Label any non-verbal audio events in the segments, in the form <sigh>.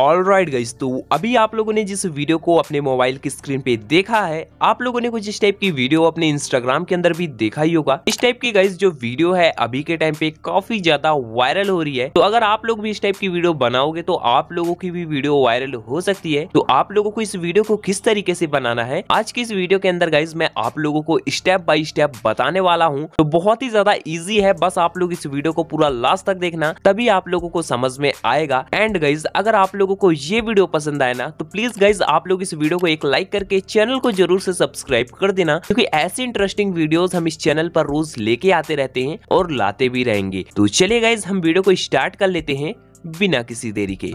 all right guys तो अभी आप लोगों ने जिस वीडियो को अपने मोबाइल की स्क्रीन पे देखा है आप लोगों ने कुछ इस टाइप की वीडियो अपने इंस्टाग्राम के अंदर भी देखा ही होगा इस टाइप की गाइज जो वीडियो है अभी के टाइम पे काफी ज्यादा वायरल हो रही है तो अगर आप लोग भी इस टाइप की वीडियो बनाओगे तो आप लोगों की भी वीडियो वायरल हो सकती है तो आप लोगों को इस वीडियो को किस तरीके से बनाना है आज की इस वीडियो के अंदर गाइज मैं आप लोगों को स्टेप बाई स्टेप बताने वाला हूँ तो बहुत ही ज्यादा ईजी है बस आप लोग इस वीडियो को पूरा लास्ट तक देखना तभी आप लोगों को समझ में आएगा एंड गाइज अगर आप लोग लोगों को ये वीडियो पसंद आए ना तो प्लीज गाइज आप लोग इस वीडियो को एक लाइक करके चैनल को जरूर से सब्सक्राइब कर देना क्योंकि ऐसे इंटरेस्टिंग वीडियो हम इस चैनल पर रोज लेके आते रहते हैं और लाते भी रहेंगे तो चलिए गाइज हम वीडियो को स्टार्ट कर लेते हैं बिना किसी देरी के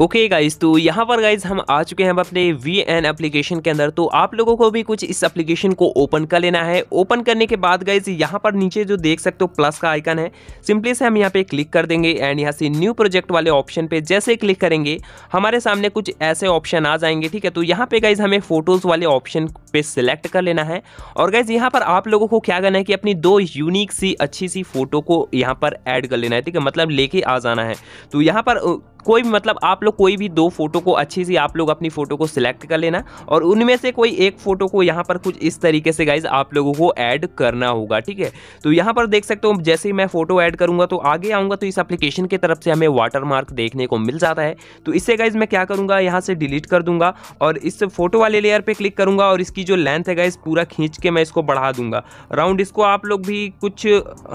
ओके okay गाइज तो यहाँ पर गाइज हम आ चुके हैं अपने वी एन एप्लीकेशन के अंदर तो आप लोगों को भी कुछ इस एप्लीकेशन को ओपन कर लेना है ओपन करने के बाद गाइज यहाँ पर नीचे जो देख सकते हो प्लस का आइकन है सिंपली से हम यहाँ पे क्लिक कर देंगे एंड यहाँ से न्यू प्रोजेक्ट वाले ऑप्शन पे जैसे क्लिक करेंगे हमारे सामने कुछ ऐसे ऑप्शन आ जाएंगे ठीक है तो यहाँ पे गाइज हमें फोटोज़ वाले ऑप्शन पे सिलेक्ट कर लेना है और गाइज यहाँ पर आप लोगों को क्या करना है कि अपनी दो यूनिक सी अच्छी सी फोटो को यहाँ पर ऐड कर लेना है ठीक है मतलब लेके आ जाना है तो यहाँ पर कोई भी मतलब आप लोग कोई भी दो फोटो को अच्छी सी आप लोग अपनी फ़ोटो को सिलेक्ट कर लेना और उनमें से कोई एक फ़ोटो को यहाँ पर कुछ इस तरीके से गाइज आप लोगों को ऐड करना होगा ठीक है तो यहाँ पर देख सकते हो जैसे ही मैं फ़ोटो ऐड करूंगा तो आगे आऊँगा तो इस एप्लीकेशन की तरफ से हमें वाटरमार्क देखने को मिल जाता है तो इससे गाइज मैं क्या करूँगा यहाँ से डिलीट कर दूंगा और इस फोटो वाले लेयर पर क्लिक करूंगा और इसकी जो लेंथ है गाइज पूरा खींच के मैं इसको बढ़ा दूंगा राउंड इसको आप लोग भी कुछ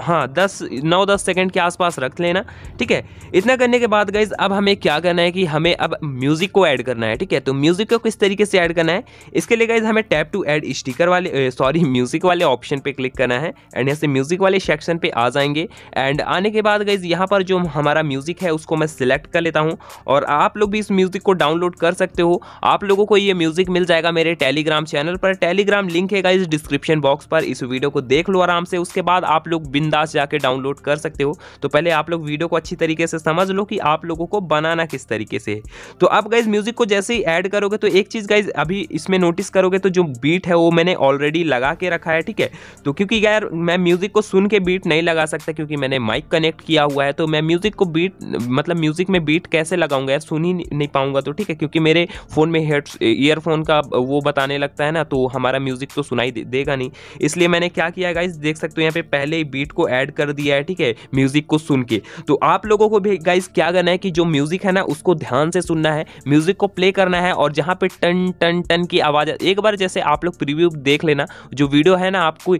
हाँ दस नौ दस सेकेंड के आसपास रख लेना ठीक है इतना करने के बाद गाइज अब हमें क्या करना है कि हमें अब म्यूज़िक को ऐड करना है ठीक है तो म्यूज़िक को किस तरीके से ऐड करना है इसके लिए गाइज हमें टैप टू ऐड स्टिकर वाले सॉरी म्यूज़िक <laughs> वाले ऑप्शन पे क्लिक करना है एंड यहाँ से म्यूज़िक वाले सेक्शन पे आ जाएंगे एंड आने के बाद गाइज यहाँ पर जो हमारा म्यूज़िक है उसको मैं सिलेक्ट कर लेता हूँ और आप लोग भी इस म्यूज़िक को डाउनलोड कर सकते हो आप लोगों को ये म्यूज़िक मिल जाएगा मेरे टेलीग्राम चैनल पर टेलीग्राम लिंक है गाइज डिस्क्रिप्शन बॉक्स पर इस वीडियो को देख लो आराम से उसके बाद आप लोग बिंदास जाके डाउनलोड कर सकते हो तो पहले आप लोग वीडियो को अच्छी तरीके से समझ लो कि आप लोगों को बनाना किस तरीके से है तो आप गाइज म्यूजिक को जैसे ही ऐड करोगे तो एक चीज़ गाइज अभी इसमें नोटिस करोगे तो जो बीट है वो मैंने ऑलरेडी लगा के रखा है ठीक है तो क्योंकि यार मैं म्यूजिक को सुन के बीट नहीं लगा सकता क्योंकि मैंने माइक कनेक्ट किया हुआ है तो मैं म्यूजिक को बीट मतलब म्यूजिक में बीट कैसे लगाऊंगा यार सुन ही नहीं पाऊंगा तो ठीक है क्योंकि मेरे फ़ोन में हेड ईयरफोन का वो बताने लगता है ना तो हमारा म्यूजिक तो सुनाई दे, देगा नहीं इसलिए मैंने क्या किया गाइज देख सकते हो यहाँ पे पहले ही बीट को ऐड कर दिया है ठीक है म्यूजिक को सुन के तो आप लोगों को भी गाइज क्या करना है कि जो म्यूजिक है ना उसको ध्यान से सुनना है म्यूजिक को प्ले करना है और जहाँ पे टन टन टन की आवाज़ एक बार जैसे आप लोग प्रीव्यू देख लेना जो वीडियो है ना आपको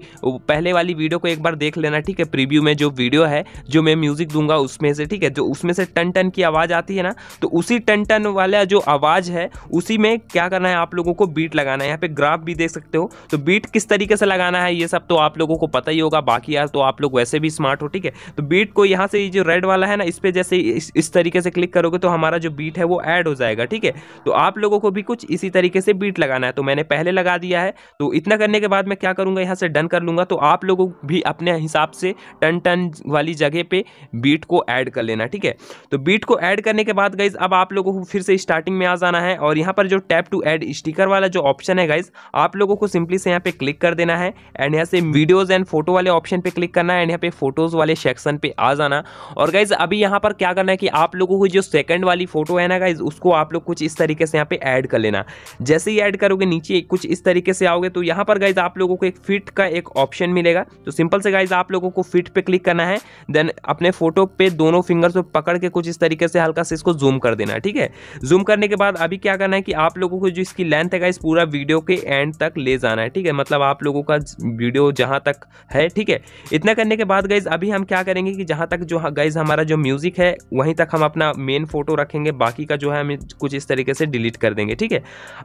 पहले वाली वीडियो को एक बार देख लेना ठीक है प्रीव्यू में जो वीडियो है जो मैं म्यूजिक दूंगा उसमें से ठीक है जो उसमें से टन टन की आवाज़ आती है ना तो उसी टन टन वाला जो आवाज़ है उसी में क्या करना है आप लोगों को बीट लगाना है यहाँ पे ग्राफ भी देख सकते हो तो बीट किस तरीके से लगाना है ये सब तो आप लोगों को पता ही होगा बाकी यार तो आप लोग वैसे भी स्मार्ट हो ठीक है तो बीट को यहाँ से ये जो रेड वाला है ना इस पर जैसे इस, इस तरीके से क्लिक क्लिक करोगे तो हमारा जो बीट है वो ऐड हो जाएगा ठीक है तो आप लोगों को भी कुछ इसी तरीके से बीट लगाना है तो मैंने पहले लगा दिया है तो इतना करने के बाद मैं क्या करूँगा यहाँ से डन कर लूँगा तो आप लोगों भी अपने हिसाब से टन टन वाली जगह पर बीट को ऐड कर लेना ठीक है तो बीट को ऐड करने के बाद गाइज अब आप लोगों को फिर से स्टार्टिंग में आ जाना है और यहाँ पर जो टैप टू एड स्टिकर वाला जो ऑप्शन है गाइज आप लोगों को सिंपली से यहाँ पे क्लिक कर देना है एंड यहाँ से वीडियोज एंड फोटो वाले ऑप्शन पे क्लिक करना है एंड यहाँ पे फोटोज वाले सेक्शन पे आ जाना और गाइज अभी यहाँ पर क्या करना है कि आप लोगों को जो सेकंड वाली फोटो है ना गाइज उसको आप लोग कुछ इस तरीके से यहाँ पे ऐड कर लेना जैसे ही ऐड करोगे नीचे कुछ इस तरीके से आओगे तो यहाँ पर गाइज आप लोगों को एक फिट का एक ऑप्शन मिलेगा तो सिंपल से गाइज आप लोगों को फिट पे क्लिक करना है देन अपने फोटो पे दोनों फिंगर्स पे पकड़ के कुछ इस तरीके से हल्का से इसको जूम कर देना ठीक है जूम करने के बाद अभी क्या करना है कि आप लोगों को जो इसकी लेंथ है गाइज पूरा वीडियो के एंड तक ले जाना है ठीक है मतलब आप लोगों का वीडियो जहाँ तक है ठीक है इतना करने के बाद गाइज अभी हम क्या करेंगे कि जहाँ तक जो गाइज हमारा जो म्यूजिक है वहीं तक हम अपना मेन फोटो रखेंगे बाकी का जो है हम कुछ इस तरीके से डिलीट कर देंगे ठीक है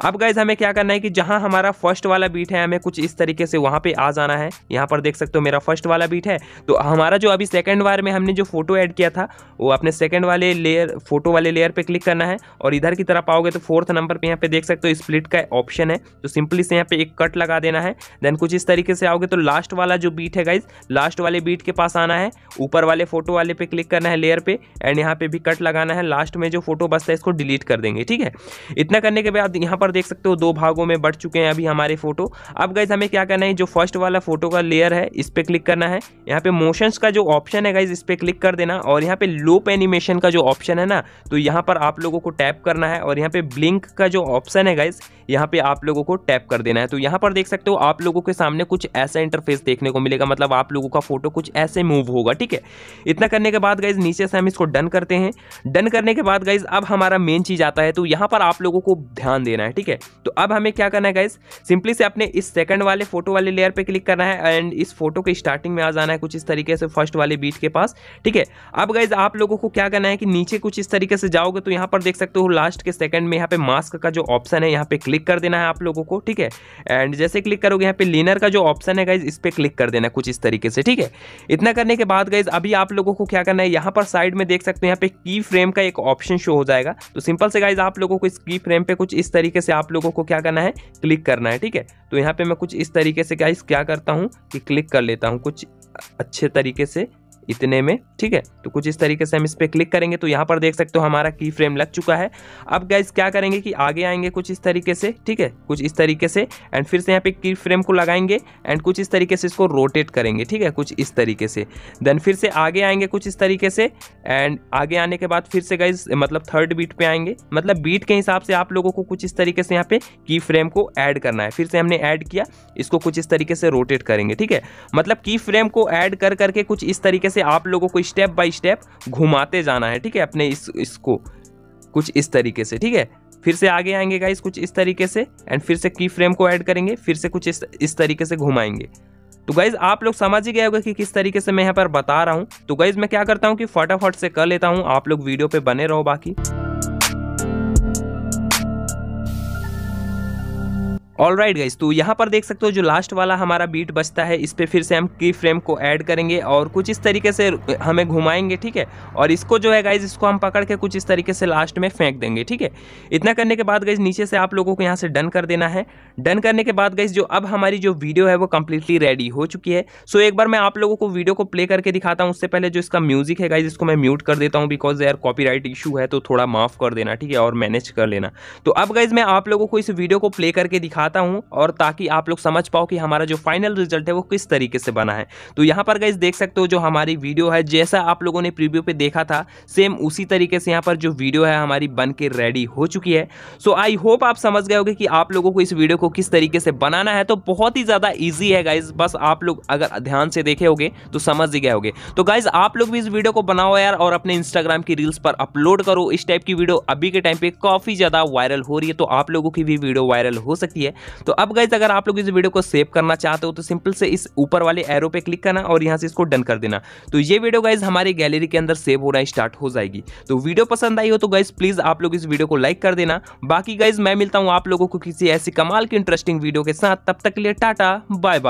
अब गाइज हमें क्या करना है कि जहां हमारा फर्स्ट वाला बीट है हमें कुछ इस तरीके से वहां पे आ जाना है यहाँ पर देख सकते हो मेरा फर्स्ट वाला बीट है तो हमारा जो अभी सेकेंड वार में हमने जो फोटो ऐड किया था वो अपने सेकेंड वाले लेयर फोटो वाले लेयर पर क्लिक करना है और इधर की तरफ आओगे तो फोर्थ नंबर पर यहाँ पे देख सकते हो स्प्लिट का ऑप्शन है तो सिंपली से यहाँ पे एक कट लगा देना है देन कुछ इस तरीके से आओगे तो लास्ट वाला जो बीट है गाइज लास्ट वाले बीट के पास आना है ऊपर वाले फोटो वाले पे क्लिक करना है लेयर पे एंड यहाँ पे भी कट लगाना करना है लास्ट में जो फोटो बसता है इसको डिलीट कर देंगे ठीक है इतना करने के बाद यहाँ पर देख सकते हो दो भागों में बढ़ चुके हैं अभी हमारे फोटो अब गाइज हमें क्या करना है जो फर्स्ट वाला फोटो का लेयर है इस पर क्लिक करना है यहाँ पे मोशंस का जो ऑप्शन है गाइज इस पर क्लिक कर देना और यहाँ पे लोप एनिमेशन का जो ऑप्शन है ना तो यहाँ पर आप लोगों को टैप करना है और यहाँ पे ब्लिंक का जो ऑप्शन है गाइज यहाँ पे आप लोगों को टैप कर देना है तो यहाँ पर देख सकते हो आप लोगों के सामने कुछ ऐसा इंटरफेस देखने को मिलेगा मतलब आप लोगों का फोटो कुछ ऐसे मूव होगा ठीक है इतना करने के बाद गाइज नीचे से हम इसको डन करते हैं डन करने के बाद गाइज अब हमारा मेन चीज़ आता है तो यहाँ पर आप लोगों को ध्यान देना है ठीक है तो अब हमें क्या करना है गाइज सिंपली से अपने इस सेकंड वाले फोटो वाले लेयर पे क्लिक करना है एंड इस फोटो के स्टार्टिंग में आ जाना है कुछ इस तरीके से फर्स्ट वाले बीट के पास ठीक है अब गाइज आप लोगों को क्या करना है कि नीचे कुछ इस तरीके से जाओगे तो यहाँ पर देख सकते हो लास्ट के सेकंड में यहाँ पे मास्क का जो ऑप्शन है यहाँ पे क्लिक कर देना है आप लोगों को ठीक है एंड जैसे क्लिक करोगे यहाँ पे लेनर का जो ऑप्शन है गाइज इस पर क्लिक कर देना कुछ इस तरीके से ठीक है इतना करने के बाद गाइज अभी आप लोगों को क्या करना है यहाँ पर साइड में देख सकते हो यहाँ पे की फ्रेम फ्रेम का एक ऑप्शन शो हो जाएगा तो सिंपल से गाइज आप लोगों को इस की फ्रेम पे कुछ इस तरीके से आप लोगों को क्या करना है क्लिक करना है ठीक है तो यहाँ पे मैं कुछ इस तरीके से गाइज क्या करता हूँ कि क्लिक कर लेता हूँ कुछ अच्छे तरीके से इतने में ठीक है तो कुछ इस तरीके से हम इस पर क्लिक करेंगे तो यहाँ पर देख सकते हो हमारा की फ्रेम लग चुका है अब गाइज क्या करेंगे कि आगे आएंगे कुछ इस तरीके से ठीक है कुछ इस तरीके से एंड फिर से यहाँ पे की फ्रेम को लगाएंगे एंड कुछ इस तरीके से इसको रोटेट करेंगे ठीक है कुछ इस तरीके से देन फिर से आगे आएंगे कुछ इस तरीके से एंड आगे आने के बाद फिर से गाइज मतलब थर्ड बीट पर आएंगे मतलब बीट के हिसाब से आप लोगों को कुछ इस तरीके से यहाँ पे की फ्रेम को ऐड करना है फिर से हमने ऐड किया इसको कुछ इस तरीके से रोटेट करेंगे ठीक है मतलब की फ्रेम को ऐड कर करके कुछ इस तरीके से से आप लोगों को स्टेप बाय स्टेप घुमाते जाना है ठीक है अपने इस इसको कुछ इस तरीके से ठीक है फिर से आगे आएंगे गाइस कुछ इस तरीके से एंड फिर से की फ्रेम को ऐड करेंगे फिर से कुछ इस इस तरीके से घुमाएंगे तो गाइज आप लोग समझ ही गए होगा कि किस तरीके से मैं यहाँ पर बता रहा हूँ तो गाइज मैं क्या करता हूँ कि फटाफट से कर लेता हूँ आप लोग वीडियो पे बने रहो बाकी ऑल राइट गाइज तो यहाँ पर देख सकते हो जो लास्ट वाला हमारा बीट बचता है इस पर फिर से हम की फ्रेम को ऐड करेंगे और कुछ इस तरीके से हमें घुमाएंगे ठीक है और इसको जो है गाइज इसको हम पकड़ के कुछ इस तरीके से लास्ट में फेंक देंगे ठीक है इतना करने के बाद गाइज नीचे से आप लोगों को यहाँ से डन कर देना है डन करने के बाद गाइज जो अब हमारी जो वीडियो है वो कम्प्लीटली रेडी हो चुकी है सो एक बार मैं आप लोगों को वीडियो को प्ले करके दिखाता हूँ उससे पहले जो इसका म्यूजिक है गाइज इसको मैं म्यूट कर देता हूँ बिकॉज यार राइट इशू है तो थोड़ा माफ़ कर देना ठीक है और मैनेज कर लेना तो अब गाइज मैं आप लोगों को इस वीडियो को प्ले करके दिखा दिखाता हूँ और ताकि आप लोग समझ पाओ कि हमारा जो फाइनल रिजल्ट है वो किस तरीके से बना है तो यहाँ पर गाइज देख सकते हो जो हमारी वीडियो है जैसा आप लोगों ने प्रीव्यू पे देखा था सेम उसी तरीके से यहाँ पर जो वीडियो है हमारी बन के रेडी हो चुकी है सो आई होप आप समझ गए होगे कि आप लोगों को इस वीडियो को किस तरीके से बनाना है तो बहुत ही ज़्यादा ईजी है गाइज बस आप लोग अगर ध्यान से देखे होगे तो समझ ही गए होगे तो गाइज आप लोग भी इस वीडियो को बनाओ यार और अपने इंस्टाग्राम की रील्स पर अपलोड करो इस टाइप की वीडियो अभी के टाइम पर काफ़ी ज़्यादा वायरल हो रही है तो आप लोगों की भी वीडियो वायरल हो सकती है तो अब गाइज अगर आप लोग इस वीडियो को सेव करना चाहते हो तो सिंपल से इस ऊपर वाले एरो पे क्लिक करना और यहाँ से इसको डन कर देना तो ये वीडियो गाइज हमारी गैलरी के अंदर सेव होना स्टार्ट हो जाएगी तो वीडियो पसंद आई हो तो गाइज प्लीज़ आप लोग इस वीडियो को लाइक कर देना बाकी गाइज मैं मिलता हूँ आप लोगों को किसी ऐसी कमाल की इंटरेस्टिंग वीडियो के साथ तब तक के लिए टाटा बाय बाय